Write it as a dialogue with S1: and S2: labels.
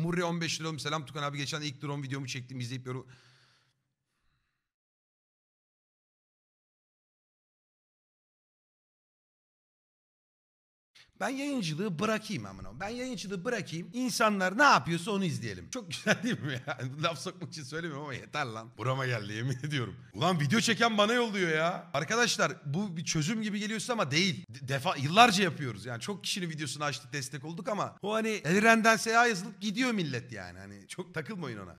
S1: Murray 15 lira olmuş. Selam Tukan abi geçen ilk drone videomu çektim izleyip yorum...
S2: Ben yayıncılığı bırakayım amına. Ben yayıncılığı bırakayım. İnsanlar ne yapıyorsa onu izleyelim. Çok güzel değil mi ya? Laf sokmak için söylemiyorum ama yeter lan. Burama geldi yemin ediyorum. Ulan video çeken bana yolluyor ya. Arkadaşlar bu bir çözüm gibi geliyorsa ama değil. defa yıllarca yapıyoruz. Yani çok kişinin videosunu açtık destek olduk ama o hani Eliren'den seyahat yazılıp gidiyor millet yani. Hani çok takılmayın ona.